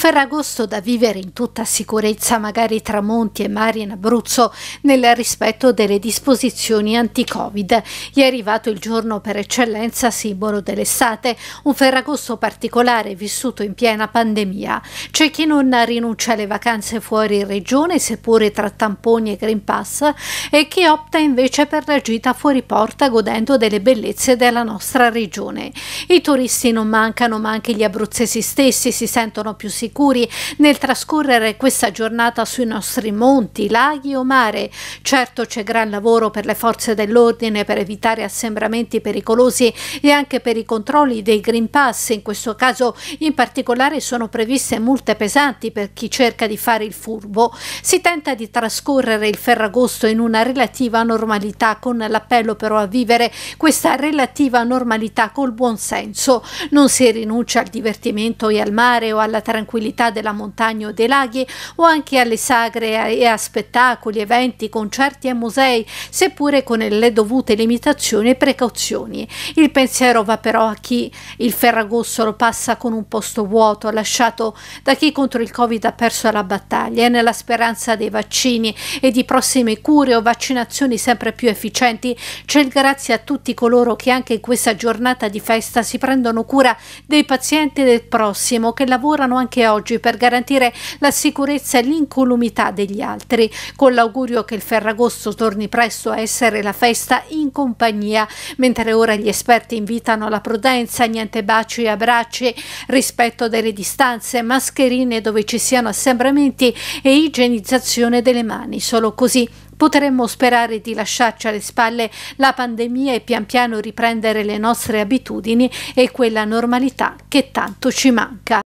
Ferragosto da vivere in tutta sicurezza, magari tra monti e mari in Abruzzo, nel rispetto delle disposizioni anti-Covid. Gli è arrivato il giorno per eccellenza simbolo dell'estate, un Ferragosto particolare vissuto in piena pandemia. C'è chi non rinuncia alle vacanze fuori regione, seppure tra tamponi e Green Pass, e chi opta invece per la gita fuori porta godendo delle bellezze della nostra regione. I turisti non mancano, ma anche gli abruzzesi stessi si sentono più sicuri sicuri nel trascorrere questa giornata sui nostri monti, laghi o mare. Certo c'è gran lavoro per le forze dell'ordine per evitare assembramenti pericolosi e anche per i controlli dei Green Pass. In questo caso in particolare sono previste multe pesanti per chi cerca di fare il furbo. Si tenta di trascorrere il Ferragosto in una relativa normalità con l'appello però a vivere questa relativa normalità col buon senso. Non si rinuncia al divertimento e al mare o alla tranquillità tranquillità della montagna o dei laghi o anche alle sagre e a spettacoli, eventi, concerti e musei, seppure con le dovute limitazioni e precauzioni. Il pensiero va però a chi il ferragosto lo passa con un posto vuoto, lasciato da chi contro il Covid ha perso la battaglia e nella speranza dei vaccini e di prossime cure o vaccinazioni sempre più efficienti, c'è il grazie a tutti coloro che anche in questa giornata di festa si prendono cura dei pazienti del prossimo, che lavorano anche oggi oggi per garantire la sicurezza e l'incolumità degli altri, con l'augurio che il Ferragosto torni presto a essere la festa in compagnia, mentre ora gli esperti invitano alla prudenza, niente baci e abbracci, rispetto delle distanze, mascherine dove ci siano assembramenti e igienizzazione delle mani. Solo così potremmo sperare di lasciarci alle spalle la pandemia e pian piano riprendere le nostre abitudini e quella normalità che tanto ci manca.